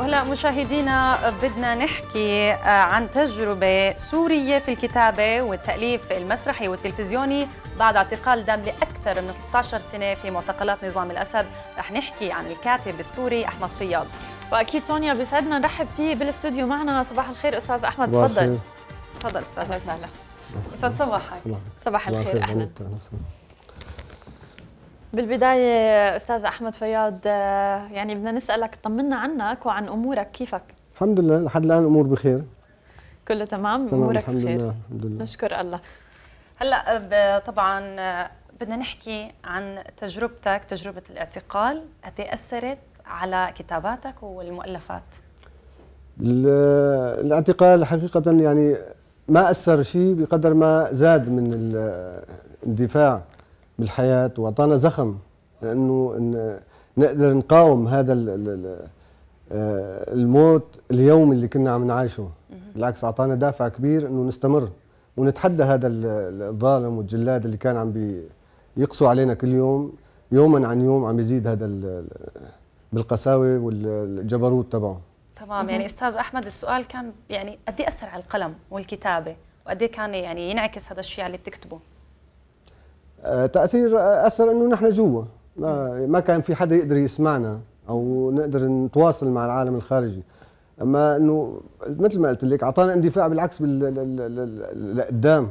وهلا مشاهدينا بدنا نحكي آه، عن تجربه سوريه في الكتابه والتاليف المسرحي والتلفزيوني بعد اعتقال دام لاكثر من 13 سنه في معتقلات نظام الاسد، رح نحكي عن الكاتب السوري احمد فياض. واكيد سونيا بيسعدنا نرحب فيه بالاستوديو معنا صباح الخير استاذ احمد تفضل. تفضل استاذ اهلا وسهلا. استاذ صباحك صباح الخير اهلا. بالبدايه استاذ احمد فياض آه، يعني بدنا نسالك طمنا عنك وعن امورك كيفك الحمد لله لحد الان الامور بخير كله تمام, تمام امورك الحمد بخير لله. الحمد لله نشكر الله هلا آه، طبعا آه، بدنا نحكي عن تجربتك تجربه الاعتقال قد اثرت على كتاباتك والمؤلفات الاعتقال حقيقه يعني ما اثر شيء بقدر ما زاد من الاندفاع بالحياه واعطانا زخم لانه نقدر نقاوم هذا آه، الموت اليومي اللي كنا عم نعيشه بالعكس اعطانا دافع كبير انه نستمر ونتحدى هذا الظالم والجلاد اللي كان عم بيقسو علينا كل يوم يوما عن يوم عم يزيد هذا بالقساوه والجبروت تبعه تمام يعني استاذ احمد السؤال كان يعني قد إيه اثر على القلم والكتابه وقد إيه كان يعني ينعكس هذا الشيء على اللي بتكتبه تاثير اثر انه نحن جوا ما, ما كان في حدا يقدر يسمعنا او نقدر نتواصل مع العالم الخارجي اما انه مثل ما قلت لك اعطانا اندفاع بالعكس لقدام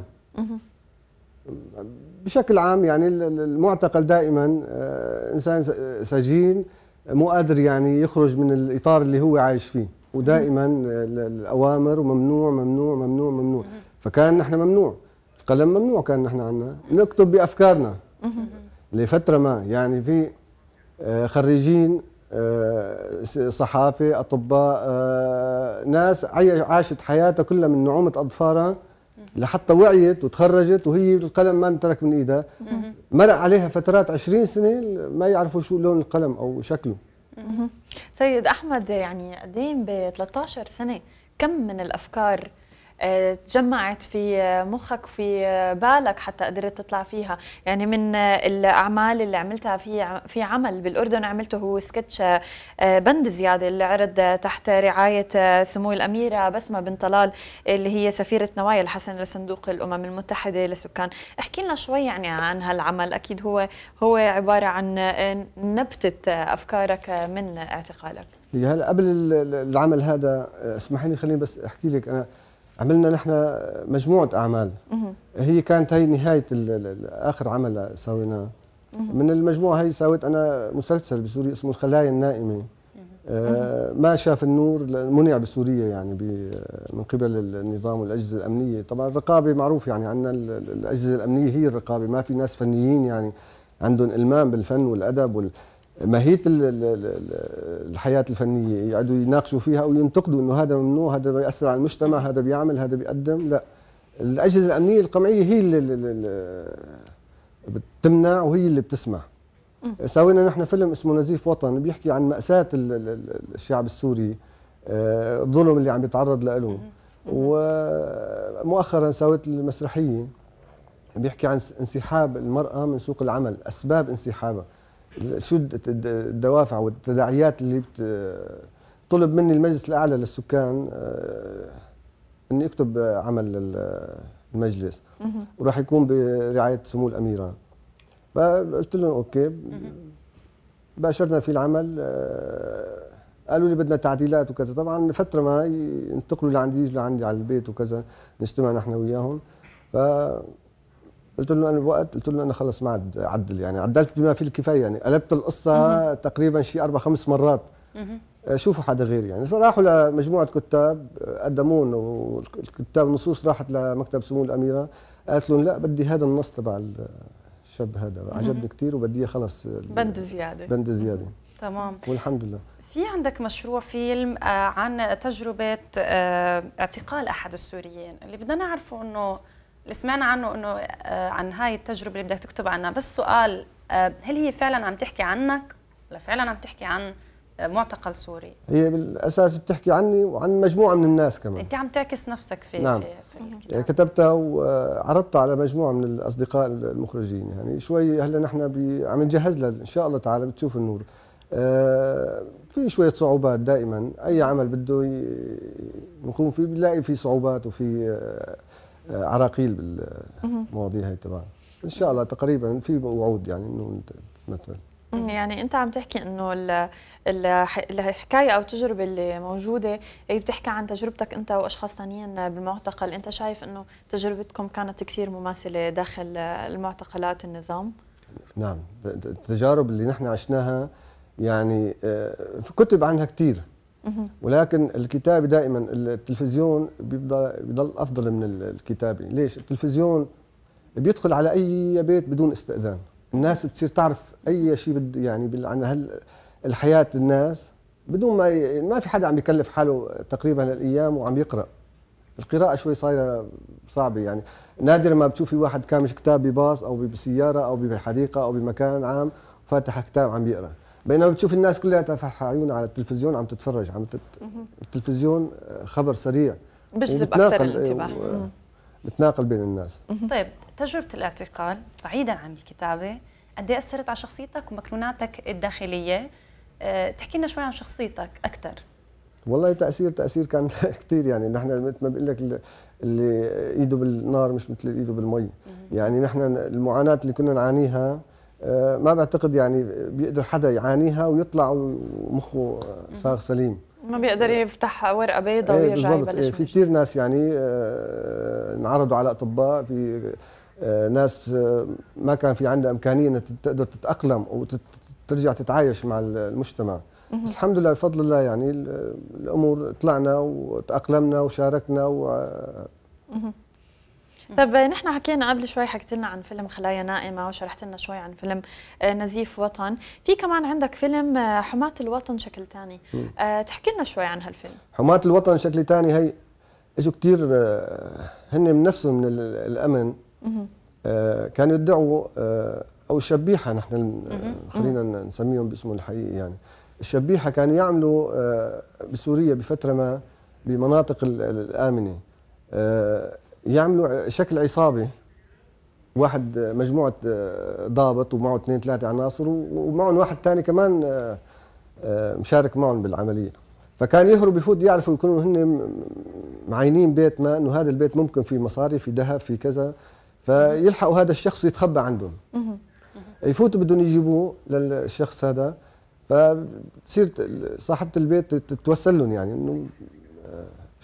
بشكل عام يعني المعتقل دائما آه، انسان سجين مو قادر يعني يخرج من الاطار اللي هو عايش فيه ودائما الاوامر وممنوع ممنوع ممنوع ممنوع فكان نحن ممنوع قلم ممنوع كان نحن عندنا نكتب بافكارنا لفتره ما يعني في آه، خريجين آه، صحافه اطباء آه، ناس عاشت حياتها كلها من نعومه اظفارها لحتى وعيت وتخرجت وهي القلم ما انترك من ايدها مرق عليها فترات 20 سنه ما يعرفوا شو لون القلم او شكله سيد احمد يعني قديم ب 13 سنه كم من الافكار تجمعت آه، في آه، مخك وفي آه، بالك حتى قدرت تطلع فيها يعني من الأعمال اللي عملتها في في عمل بالأردن عملته هو سكتش بند زيادة اللي عرض تحت رعاية سمو الأميرة بسمة بن طلال اللي هي سفيرة نوايا الحسن لصندوق الأمم المتحدة للسكان احكي لنا شوي يعني عن هالعمل أكيد هو هو عبارة عن نبتة أفكارك من اعتقالك هلا قبل العمل هذا اسمحيني لي خليني بس احكي لك انا عملنا نحن مجموعه اعمال هي كانت هي نهايه اخر عمل سويناه من المجموعه هي سويت انا مسلسل بسوريا اسمه الخلايا النائمه آه ما شاف النور منع بسوريا يعني من قبل النظام والاجهزه الامنيه طبعا الرقابه معروف يعني عندنا الاجهزه الامنيه هي الرقابه ما في ناس فنيين يعني عندهم المام بالفن والادب وال... ماهيه الحياه الفنيه يقعدوا يناقشوا فيها او ينتقدوا انه هذا ممنوع هذا بياثر على المجتمع هذا بيعمل هذا بيقدم لا الاجهزه الامنيه القمعيه هي اللي, اللي بتمنع وهي اللي بتسمع سوينا نحن فيلم اسمه نزيف وطن بيحكي عن ماساه الشعب السوري آه، الظلم اللي عم يتعرض له ومؤخرا سويت المسرحيه بيحكي عن انسحاب المراه من سوق العمل اسباب انسحابها شو الدوافع والتداعيات اللي بت... طلب مني المجلس الاعلى للسكان آه، اني اكتب عمل للمجلس وراح يكون برعايه سمو الاميره فقلت لهم اوكي باشرنا في العمل آه، قالوا لي بدنا تعديلات وكذا طبعا فتره ما ينتقلوا لعندي يجوا لعندي على البيت وكذا نجتمع نحن وياهم ف قلت له انا بوقت قلت له انا خلص ما عد عدل يعني عدلت بما فيه الكفايه يعني قلبت القصه تقريبا شيء اربع خمس مرات آه، شوفوا حدا غير يعني فراحوا لمجموعه كتاب آه، قدمون والكتاب النصوص راحت لمكتب سمو الاميره قالت لهم لا بدي هذا النص تبع الشاب هذا عجبني كثير وبدي خلص بند زياده بند زياده تمام والحمد لله في عندك مشروع فيلم آه، عن تجربه اعتقال احد السوريين اللي بدنا نعرفه انه اللي سمعنا عنه انه آه، عن هاي التجربه اللي بدك تكتب عنها بس سؤال آه، هل هي فعلا عم تحكي عنك ولا فعلا عم تحكي عن آه، معتقل سوري هي بالاساس بتحكي عني وعن مجموعه من الناس كمان انت عم تعكس نفسك في نعم. في, الكتاب. يعني كتبتها وعرضتها على مجموعه من الاصدقاء المخرجين يعني شوي هلا نحن عم نجهز لها ان شاء الله تعالى بتشوف النور في شويه صعوبات دائما اي عمل بده نقوم فيه بنلاقي فيه صعوبات وفي آه، عراقيل بالمواضيع هي تبعنا ان شاء الله تقريبا في وعود يعني انه تتمثل يعني انت عم تحكي انه الحكايه او التجربه اللي موجوده هي بتحكي عن تجربتك انت واشخاص ثانيين بالمعتقل انت شايف انه تجربتكم كانت كثير مماثله داخل المعتقلات النظام نعم التجارب اللي نحن عشناها يعني آه، كتب عنها كثير ولكن الكتابه دائما التلفزيون بيبدا بيضل افضل من الكتابه ليش التلفزيون بيدخل على اي بيت بدون استئذان الناس بتصير تعرف اي شيء بد يعني عن هل الحياه الناس بدون ما ي... ما في حدا عم يكلف حاله تقريبا الايام وعم يقرا القراءه شوي صايره صعبه يعني نادر ما بتشوفي واحد كامش كتاب بباص او بسياره او بحديقه او بمكان عام فاتح كتاب عم يقرا بينما بتشوف الناس كلها تفتح عيونها على التلفزيون عم تتفرج عم تت... التلفزيون خبر سريع بجذب اكثر الانتباه بتناقل بين الناس طيب تجربه الاعتقال بعيدا عن الكتابه قد ايه اثرت على شخصيتك ومكنوناتك الداخليه أه، تحكي لنا شوي عن شخصيتك اكثر والله تاثير تاثير كان كثير يعني نحن مثل ما بقول لك اللي ايده بالنار مش مثل ايده بالمي يعني نحن المعاناه اللي كنا نعانيها آه، ما بعتقد يعني بيقدر حدا يعانيها ويطلع ومخه صار سليم ما بيقدر يفتح ورقه بيضاء إيه، ويرجع يبلش ايه في كثير ناس يعني آه، انعرضوا على اطباء في آه، ناس ما كان في عندها امكانيه انها تقدر تتاقلم وترجع تتعايش مع المجتمع بس الحمد لله بفضل الله يعني الامور طلعنا وتاقلمنا وشاركنا و طب نحن حكينا قبل شوي حكيت لنا عن فيلم خلايا نائمه وشرحت لنا شوي عن فيلم آه، نزيف وطن في كمان عندك فيلم آه، حماة الوطن شكل ثاني آه، تحكي لنا شوي عن هالفيلم حماة الوطن شكل ثاني هي اجوا كثير هن من نفسهم من الامن كانوا يدعوا او الشبيحه نحن خلينا نسميهم باسمهم الحقيقي يعني الشبيحه كانوا يعملوا بسوريا بفتره ما بمناطق الامنه يعملوا شكل عصابه واحد آه، مجموعة آه، ضابط ومعه اثنين ثلاثة عناصر ومعهم واحد ثاني كمان آه، مشارك معهم بالعملية فكان يهرب يفوت يعرفوا يكونوا هن معينين بيت ما انه هذا البيت ممكن في مصاري في ذهب في كذا فيلحقوا هذا الشخص يتخبى عندهم يفوتوا بدهم يجيبوه للشخص هذا فتصير صاحبة البيت تتوسل لهم يعني انه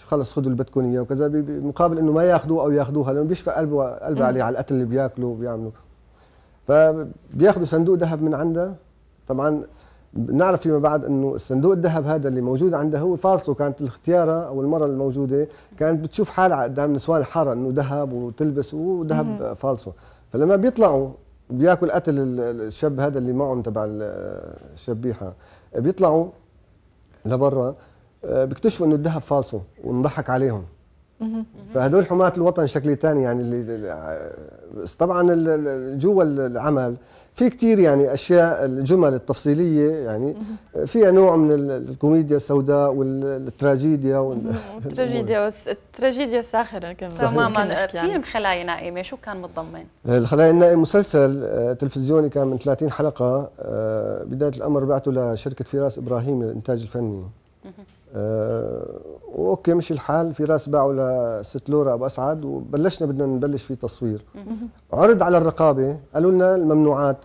خلص خذوا اللي بدكم اياه وكذا مقابل انه ما ياخذوه او ياخذوها لانه بيشفى قلبه قلبه عليه على القتل اللي بياكله وبيعملوا فبياخذوا صندوق ذهب من عندها طبعا نعرف فيما بعد انه الصندوق الذهب هذا اللي موجود عندها هو فالصو كانت الاختياره او المره الموجوده كانت بتشوف حالها قدام نسوان الحاره انه ذهب وتلبس وذهب فالصو فلما بيطلعوا بياكل قتل الشاب هذا اللي معهم تبع الشبيحه بيطلعوا لبرا آه، بيكتشفوا انه الذهب فالصو ونضحك عليهم فهدول حماة الوطن شكل ثاني يعني اللي آه، بس طبعا جوا العمل في كثير يعني اشياء الجمل التفصيليه يعني آه، فيها نوع من الكوميديا السوداء والتراجيديا والتراجيديا التراجيديا الساخره كمان تماما فيلم يعني. خلايا نائمه شو كان متضمن؟ الخلايا النائمه مسلسل تلفزيوني كان من 30 حلقه بدايه الامر بعته لشركه فراس ابراهيم للانتاج الفني آه، اوكي مشي الحال في راس باعوا لورا ابو اسعد وبلشنا بدنا نبلش في تصوير عرض على الرقابه قالوا لنا الممنوعات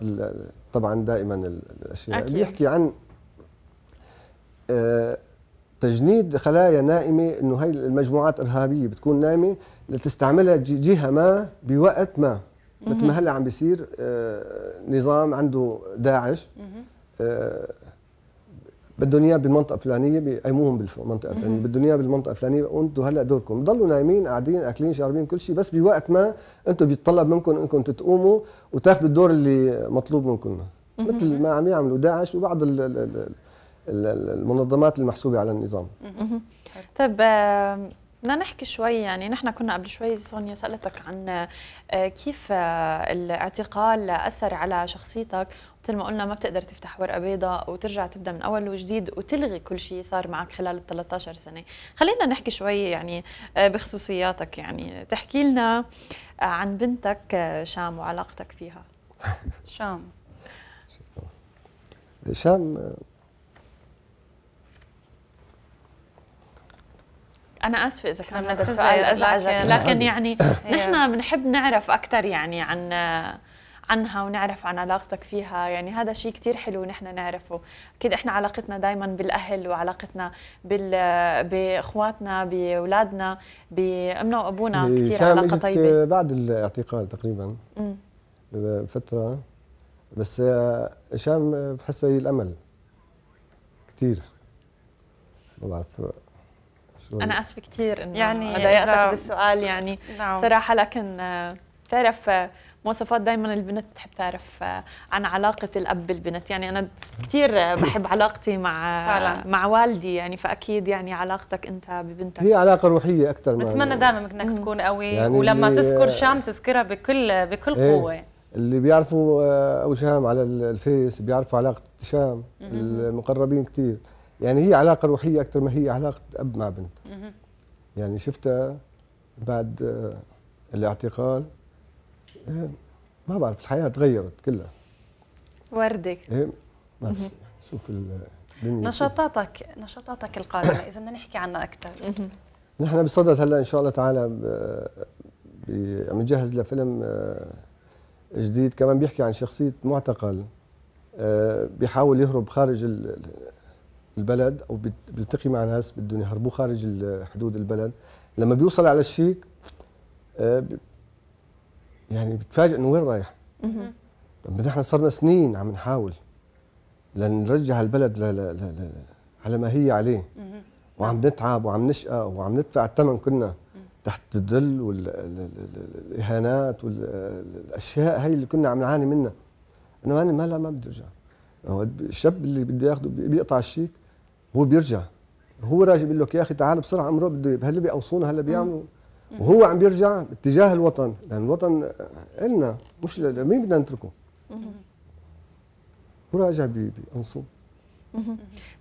طبعا دائما الاشياء أكيد. بيحكي عن آه، تجنيد خلايا نائمه انه هي المجموعات ارهابيه بتكون نائمه لتستعملها جهه ما بوقت ما مثل ما هلا عم بيصير آه، نظام عنده داعش بدهم اياه بالمنطقه الفلانيه بيقيموهم بالمنطقه الفلانيه بدهم اياه بالمنطقه الفلانيه وانتم هلا دوركم ضلوا نايمين قاعدين اكلين شاربين كل شيء بس بوقت ما انتم بيتطلب منكم انكم تقوموا وتاخذوا الدور اللي مطلوب منكم مثل ما عم يعملوا داعش وبعض الـ الـ الـ المنظمات المحسوبه على النظام طيب بدنا نحكي شوي يعني نحن كنا قبل شوي سونيا سالتك عن آه، كيف آه، الاعتقال اثر على شخصيتك مثل ما قلنا ما بتقدر تفتح ورقه بيضاء وترجع تبدا من اول وجديد وتلغي كل شيء صار معك خلال ال 13 سنه خلينا نحكي شوي يعني آه، بخصوصياتك يعني تحكي لنا آه، عن بنتك آه، شام وعلاقتك فيها شام شام انا اسفه اذا كان هذا السؤال ازعجك لكن يعني نحن بنحب نعرف اكثر يعني عن عنها ونعرف عن علاقتك فيها يعني هذا شيء كثير حلو نحن نعرفه اكيد احنا علاقتنا دائما بالاهل وعلاقتنا بال باخواتنا باولادنا بامنا وابونا إيه، كثير علاقه طيبه بعد الاعتقال تقريبا بفتره بس هشام بحس هي الامل كثير ما بعرف انا اسفه كثير انه يعني ضايقتك بالسؤال يعني نعم. صراحه لكن تعرف مواصفات دائما البنت بتحب تعرف آه، عن علاقه الاب بالبنت يعني انا كثير آه، بحب علاقتي مع فعلا. مع والدي يعني فاكيد يعني علاقتك انت ببنتك هي علاقه روحيه اكثر بتمنى دائما انك تكون قوي يعني ولما تذكر شام تذكرها بكل بكل إيه، قوه اللي بيعرفوا آه، ابو شام على الفيس بيعرفوا علاقه شام المقربين كثير يعني هي علاقه روحيه اكثر ما هي علاقه اب مع بنت يعني شفتها بعد الاعتقال إيه، ما بعرف الحياه تغيرت كلها وردك ايه ما بعرف شوف الدنيا نشاطاتك نشاطاتك القادمه اذا بدنا نحكي عنها اكثر نحن بصدد هلا ان شاء الله تعالى عم نجهز لفيلم آه، جديد كمان بيحكي عن شخصيه معتقل آه، بيحاول يهرب خارج البلد او بيلتقي مع ناس بدهم يهربوه خارج حدود البلد لما بيوصل على الشيك آه، يعني بتفاجئ انه وين رايح طب نحن صرنا سنين عم نحاول لنرجع البلد ل... ل... ل... على ما هي عليه وعم نتعب وعم نشقى وعم ندفع الثمن كنا تحت الذل والاهانات والاشياء هي اللي كنا عم نعاني منها انه انا ما لا ما بدي ارجع هو الشاب اللي بده ياخذه بيقطع الشيك هو بيرجع هو راجع بيقول لك يا اخي تعال بسرعه امره بده هلا بيقوصونا هلا بيعملوا وهو عم بيرجع باتجاه الوطن لان الوطن النا مش لمين بدنا نتركه هو راجع بانصب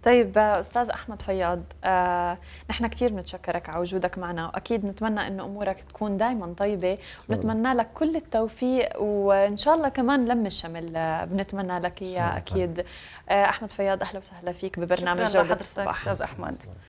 طيب استاذ احمد فياض آه، نحن كثير بنتشكرك على وجودك معنا واكيد نتمنى انه امورك تكون دائما طيبه ونتمنى لك كل التوفيق وان شاء الله كمان لم الشمل آه، بنتمنى لك اياه اكيد آه، احمد فياض اهلا وسهلا فيك ببرنامج جوده الصباح استاذ احمد